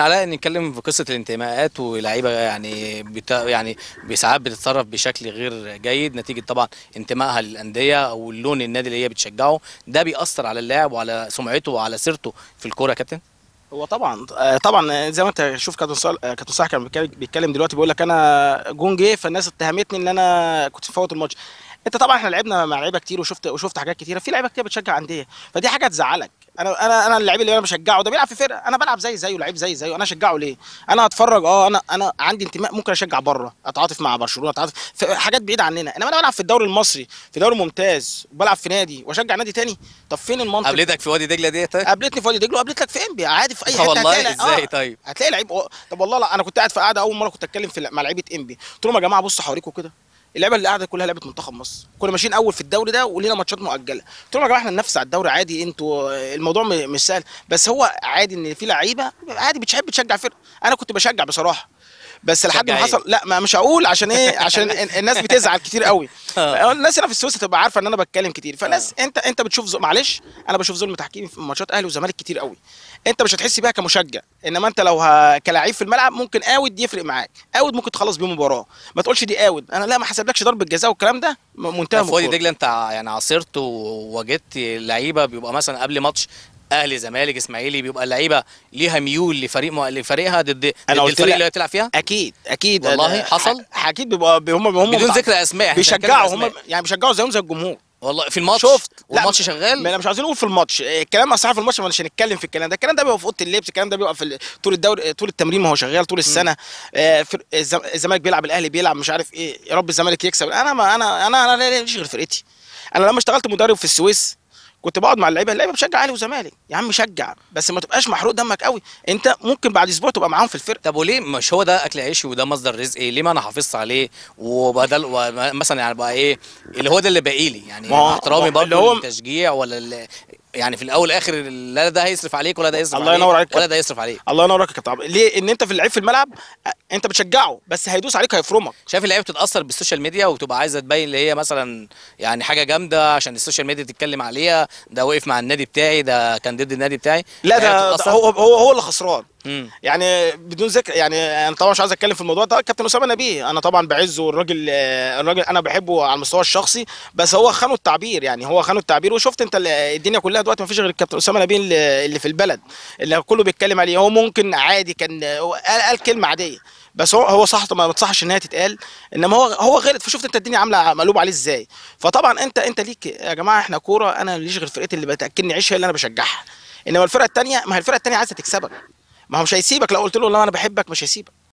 علاء نتكلم في قصه الانتماءات ولاعيبه يعني بتا يعني ساعات بتتصرف بشكل غير جيد نتيجه طبعا انتمائها للانديه او اللون النادي اللي هي بتشجعه ده بيأثر على اللاعب وعلى سمعته وعلى سيرته في الكوره يا كابتن هو طبعا آه، طبعا آه، زي ما انت شوف كابتن صالح آه، كابتن صالح كان بيتكلم دلوقتي بيقول لك انا جون جه فالناس اتهمتني ان انا كنت مفوت الماتش انت طبعا احنا لعبنا مع لعيبه كتير وشفت وشفت حاجات كتيره في لعيبه كتير بتشجع انديه فدي حاجه تزعلك انا انا انا اللعيب اللي انا بشجعه ده بيلعب في فرقه انا بلعب زي زيه لعيب زي زيه انا اشجعه ليه انا اتفرج اه انا انا عندي انتماء ممكن اشجع بره اتعاطف مع برشلونه اتعاطف في حاجات بعيده عننا انما انا بلعب في الدوري المصري في دوري ممتاز وبلعب في نادي واشجع نادي تاني طب فين المنطق قابلتك في وادي دجله ديت طيب. قابلتني في وادي دجله وقابلت لك في انبيا عادي في اي حته والله ازاي آه. طيب هتلاقي لعيب طب والله لا انا كنت قاعد في قاعده اول مره كنت اتكلم في مع لعيبه انبي قلت لهم يا جماعه بصوا حواليكم كده اللعبه اللي قاعده كلها لعبه منتخب مصر كنا ماشيين اول في الدوري ده ولينا ماتشات مؤجله قلت لهم يا جماعه احنا ننافس على الدوري عادي انتوا الموضوع مش سهل بس هو عادي ان في لعيبه عادي بتحب تشجع فرقه انا كنت بشجع بصراحه بس لحد ما حصل لا ما مش هقول عشان ايه عشان الناس بتزعل كتير قوي آه. آه، الناس هنا في السويس هتبقى عارفه ان انا بتكلم كتير فالناس آه. انت انت بتشوف ز... معلش انا بشوف ظلم تحكيمي في ماتشات اهلي وزمالك كتير قوي انت مش هتحس بيها كمشجع انما انت لو ه... كلاعب في الملعب ممكن اود يفرق معاك اود ممكن تخلص بيه مباراه ما تقولش دي اود انا لا ما حسبلكش ضربه جزاء والكلام ده منتهى فؤاد دجله انت يعني عاصرت وواجهت لعيبه بيبقى مثلا قبل ماتش اهلي زمالك اسماعيلي بيبقى اللعيبه ليها ميول لفريق مو... لفريقها ضد ضد الفريق اللي بتلعب فيها اكيد اكيد والله حصل اكيد بيبقى هم هم بدون ذكر اسماء بيشجعوا هم يعني بيشجعوا زيهم زي الجمهور والله في الماتش شفت والماتش شغال انا مش عايزين نقول في الماتش الكلام اصح في الماتش مش هنتكلم في الكلام ده الكلام ده بيبقى في اوضه اللبس الكلام ده بيبقى في طول الدوري طول التمرين ما هو شغال طول السنه آه، الزمالك بيلعب الاهلي بيلعب مش عارف ايه يا رب الزمالك يكسب انا ما انا انا انا ليش غير فرقتي انا لما اشتغلت مدرب في السويس كنت بقعد مع اللعيبه اللعيبه بشجع اهلي وزمالك يا عم شجع بس ما تبقاش محروق دمك قوي انت ممكن بعد اسبوع تبقى معاهم في الفرقه طب وليه مش هو ده اكل عيشي وده مصدر رزقي ليه ما انا حافظت عليه وبدل مثلا يعني بقى ايه اللي هو ده اللي باقي لي يعني احترامي برضه للتشجيع ولا يعني في الاول والاخر لا ده هيصرف عليك ولا ده هيصرف الله ينور عليك ولا ده هيصرف عليك الله ينور عليك يا كابتن ليه ان انت في اللعيب في الملعب انت بتشجعه بس هيدوس عليك هيفرمك شايف اللعيبه بتتاثر بالسوشيال ميديا وتبقى عايزه تبين اللي هي مثلا يعني حاجه جامده عشان السوشيال ميديا تتكلم عليها ده وقف مع النادي بتاعي ده كان ضد النادي بتاعي لا يعني ده, ده هو هو هو اللي خسران يعني بدون ذكر يعني انا طبعا مش عايز اتكلم في الموضوع ده كابتن اسامه نبيه انا طبعا بعزه الراجل آه، الراجل انا بحبه على المستوى الشخصي بس هو خانه التعبير يعني هو خانه التعبير وشفت انت الدنيا كلها دلوقتي ما فيش غير الكابتن اسامه نبيه اللي في البلد اللي كله بيتكلم عليه هو ممكن عادي كان قال كلمه عاديه بس هو هو صح ما تصحش ان هي تتقال انما هو هو غلط فشفت انت الدنيا عامله مقلوب عليه ازاي فطبعا انت انت ليك يا جماعه احنا كوره انا ماليش غير فرقتي اللي بتاكلني عيش هي اللي انا بشجعها انما الفرقه الثانيه ما هي الفرقه الثانيه عايزه تكسبك ما هو مش هيسيبك لو قلت له والله انا بحبك مش هيسيبك